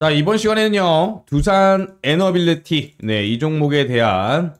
자, 이번 시간에는요, 두산 에너빌리티, 네, 이 종목에 대한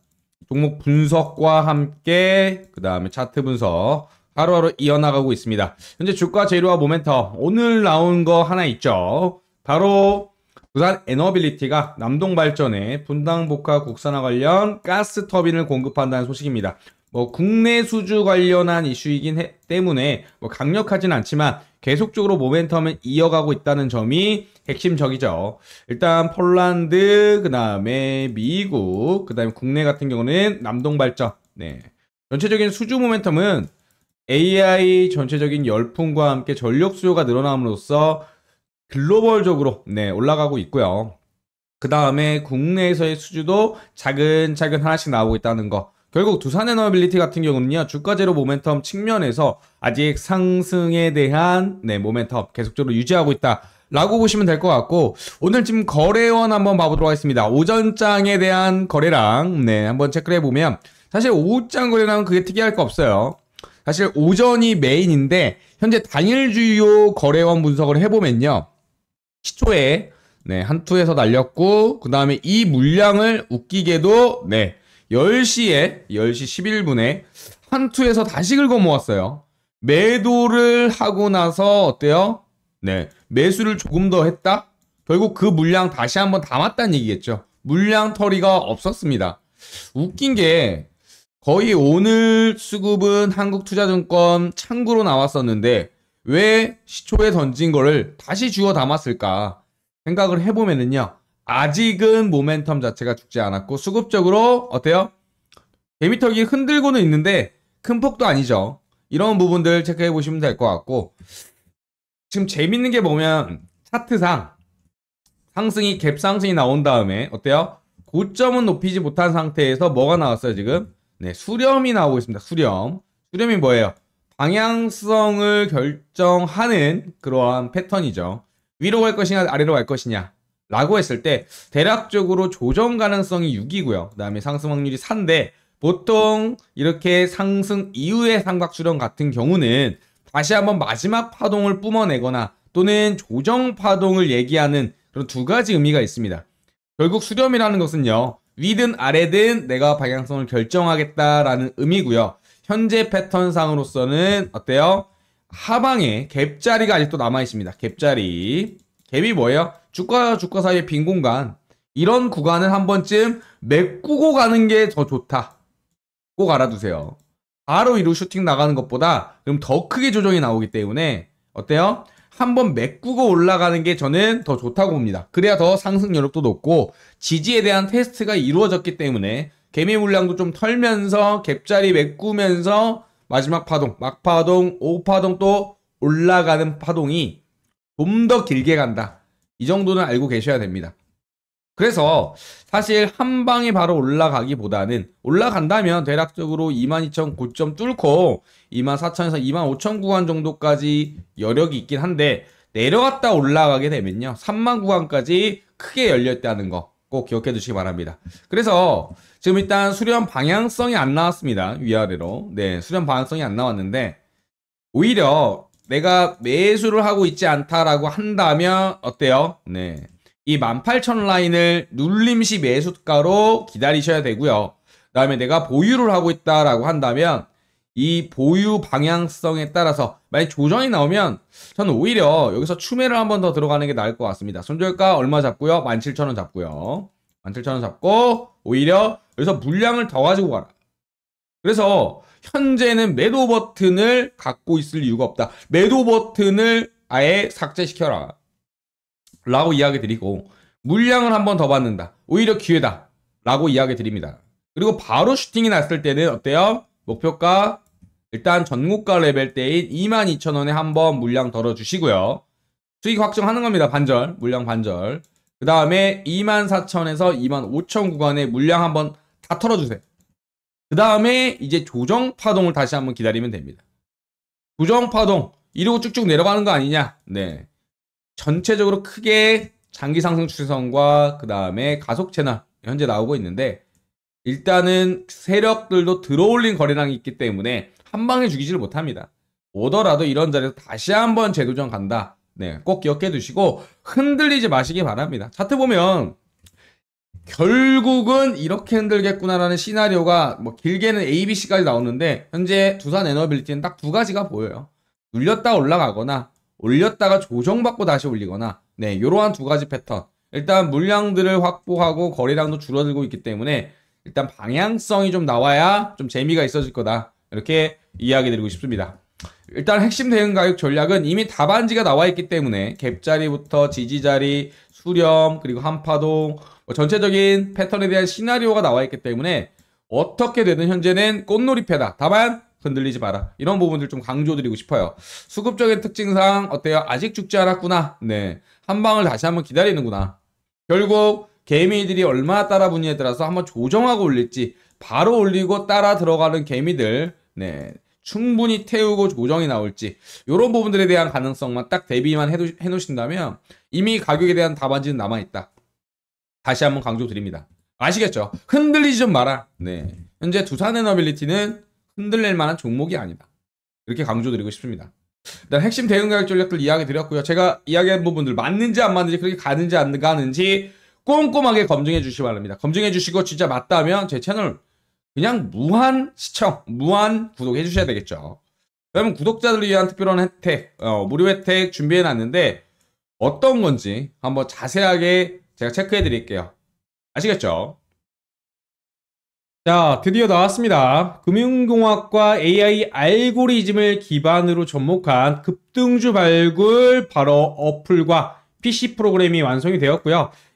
종목 분석과 함께, 그 다음에 차트 분석, 하루하루 이어나가고 있습니다. 현재 주가 재료와 모멘텀, 오늘 나온 거 하나 있죠. 바로, 두산 에너빌리티가 남동발전에 분당복합 국산화 관련 가스 터빈을 공급한다는 소식입니다. 뭐 국내 수주 관련한 이슈이긴 해, 때문에 뭐 강력하진 않지만 계속적으로 모멘텀은 이어가고 있다는 점이 핵심적이죠. 일단 폴란드, 그 다음에 미국, 그 다음에 국내 같은 경우는 남동발전. 네. 전체적인 수주 모멘텀은 AI 전체적인 열풍과 함께 전력 수요가 늘어남으로써 글로벌적으로 네, 올라가고 있고요. 그 다음에 국내에서의 수주도 차근차근 하나씩 나오고 있다는 거. 결국 두산 에너빌리티 같은 경우는요 주가 제로 모멘텀 측면에서 아직 상승에 대한 네 모멘텀 계속적으로 유지하고 있다. 라고 보시면 될 것 같고 오늘 지금 거래원 한번 봐보도록 하겠습니다. 오전장에 대한 거래량 네 한번 체크를 해보면 사실 오후장 거래량은 그게 특이할 거 없어요. 사실 오전이 메인인데 현재 당일 주요 거래원 분석을 해보면요. 시초에 네, 한투에서 날렸고 그 다음에 이 물량을 웃기게도 네 10시에 10시 11분에 한투에서 다시 긁어 모았어요. 매도를 하고 나서 어때요? 네. 매수를 조금 더 했다. 결국 그 물량 다시 한번 담았다는 얘기겠죠. 물량 털이가 없었습니다. 웃긴 게 거의 오늘 수급은 한국투자증권 창구로 나왔었는데 왜 시초에 던진 거를 다시 주워 담았을까 생각을 해보면은요. 아직은 모멘텀 자체가 죽지 않았고 수급적으로 어때요? 개미턱이 흔들고는 있는데 큰 폭도 아니죠. 이런 부분들 체크해 보시면 될 것 같고 지금 재밌는 게 보면 차트상 상승이 갭 상승이 나온 다음에 어때요? 고점은 높이지 못한 상태에서 뭐가 나왔어요 지금? 네 수렴이 나오고 있습니다. 수렴 수렴이 뭐예요? 방향성을 결정하는 그러한 패턴이죠. 위로 갈 것이냐 아래로 갈 것이냐 라고 했을 때 대략적으로 조정 가능성이 6이고요. 그 다음에 상승 확률이 4인데 보통 이렇게 상승 이후의 삼각 수렴 같은 경우는 다시 한번 마지막 파동을 뿜어내거나 또는 조정 파동을 얘기하는 그런 두 가지 의미가 있습니다. 결국 수렴이라는 것은요. 위든 아래든 내가 방향성을 결정하겠다라는 의미고요. 현재 패턴상으로서는 어때요? 하방에 갭자리가 아직도 남아있습니다. 갭자리. 갭이 뭐예요? 주가 주가 사이의 빈 공간 이런 구간을한 번쯤 메꾸고 가는 게 더 좋다. 꼭 알아두세요. 바로 이로 슈팅 나가는 것보다 그럼 더 크게 조정이 나오기 때문에 어때요? 한번 메꾸고 올라가는 게 저는 더 좋다고 봅니다. 그래야 더 상승 여력도 높고 지지에 대한 테스트가 이루어졌기 때문에 개미 물량도 좀 털면서 갭자리 메꾸면서 마지막 파동, 막파동, 오파동 또 올라가는 파동이 좀더 길게 간다. 이 정도는 알고 계셔야 됩니다. 그래서 사실 한 방에 바로 올라가기보다는 올라간다면 대략적으로 22,000 고점 뚫고 24,000에서 25,000 구간 정도까지 여력이 있긴 한데 내려갔다 올라가게 되면요. 3만 구간까지 크게 열렸다는 거 꼭 기억해 두시기 바랍니다. 그래서 지금 일단 수렴 방향성이 안 나왔습니다. 위아래로. 네, 수렴 방향성이 안 나왔는데 오히려 내가 매수를 하고 있지 않다라고 한다면 어때요? 네. 이 18,000 라인을 눌림시 매수가로 기다리셔야 되고요. 그다음에 내가 보유를 하고 있다라고 한다면 이 보유 방향성에 따라서 만약 조정이 나오면 저는 오히려 여기서 추매를 한 번 더 들어가는 게 나을 것 같습니다. 손절가 얼마 잡고요? 17,000원 잡고요. 17,000원 잡고 오히려 여기서 물량을 더 가지고 가라. 그래서 현재는 매도 버튼을 갖고 있을 이유가 없다. 매도 버튼을 아예 삭제시켜라. 라고 이야기 드리고 물량을 한 번 더 받는다. 오히려 기회다. 라고 이야기 드립니다. 그리고 바로 슈팅이 났을 때는 어때요? 목표가 일단 전국가 레벨 때인 22,000원에 한 번 물량 덜어주시고요. 수익 확정하는 겁니다. 반절, 물량 반절. 그 다음에 24,000에서 25,000 구간에 물량 한 번 다 털어주세요. 그 다음에 이제 조정 파동을 다시 한번 기다리면 됩니다. 조정 파동 이러고 쭉쭉 내려가는 거 아니냐? 네. 전체적으로 크게 장기 상승 추세선과 그 다음에 가속 채널 현재 나오고 있는데 일단은 세력들도 들어올린 거래량이 있기 때문에 한 방에 죽이지를 못합니다. 오더라도 이런 자리에서 다시 한번 재도전 간다. 네, 꼭 기억해 두시고 흔들리지 마시기 바랍니다. 차트 보면 결국은 이렇게 흔들겠구나라는 시나리오가 뭐 길게는 ABC까지 나오는데 현재 두산 에너빌리티는 딱 두 가지가 보여요. 눌렸다 올라가거나 올렸다가 조정받고 다시 올리거나 네 이러한 두 가지 패턴 일단 물량들을 확보하고 거래량도 줄어들고 있기 때문에 일단 방향성이 좀 나와야 좀 재미가 있어질 거다 이렇게 이야기 드리고 싶습니다. 일단 핵심 대응 가격 전략은 이미 답안지가 나와 있기 때문에 갭자리부터 지지자리, 수렴 그리고 한파동 뭐 전체적인 패턴에 대한 시나리오가 나와 있기 때문에 어떻게 되든 현재는 꽃놀이패다. 다만 흔들리지 마라. 이런 부분들 좀 강조드리고 싶어요. 수급적인 특징상 어때요? 아직 죽지 않았구나. 네. 한 방을 다시 한번 기다리는구나. 결국 개미들이 얼마나 따라 분위에 들어서 한번 조정하고 올릴지 바로 올리고 따라 들어가는 개미들 네. 충분히 태우고 조정이 나올지 이런 부분들에 대한 가능성만 딱 대비만 해놓으신다면 이미 가격에 대한 답안지는 남아있다. 다시 한번 강조드립니다. 아시겠죠? 흔들리지 좀 마라. 네. 현재 두산 에너빌리티는 흔들릴 만한 종목이 아니다. 이렇게 강조드리고 싶습니다. 일단 핵심 대응 가격 전략들 이야기 드렸고요. 제가 이야기한 부분들 맞는지 안 맞는지 그렇게 가는지 안 가는지 꼼꼼하게 검증해 주시기 바랍니다. 검증해 주시고 진짜 맞다면 제 채널 그냥 무한 시청, 무한 구독해 주셔야 되겠죠. 그러면 구독자들을 위한 특별한 혜택, 어, 무료 혜택 준비해 놨는데 어떤 건지 한번 자세하게 제가 체크해 드릴게요. 아시겠죠? 자, 드디어 나왔습니다. 금융공학과 AI 알고리즘을 기반으로 접목한 급등주 발굴 바로 어플과 PC 프로그램이 완성이 되었고요.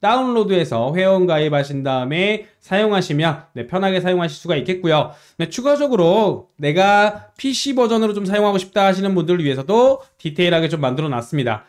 다운로드해서 회원 가입하신 다음에 사용하시면 네, 편하게 사용하실 수가 있겠고요. 네, 추가적으로 내가 PC 버전으로 좀 사용하고 싶다 하시는 분들을 위해서도 디테일하게 좀 만들어 놨습니다.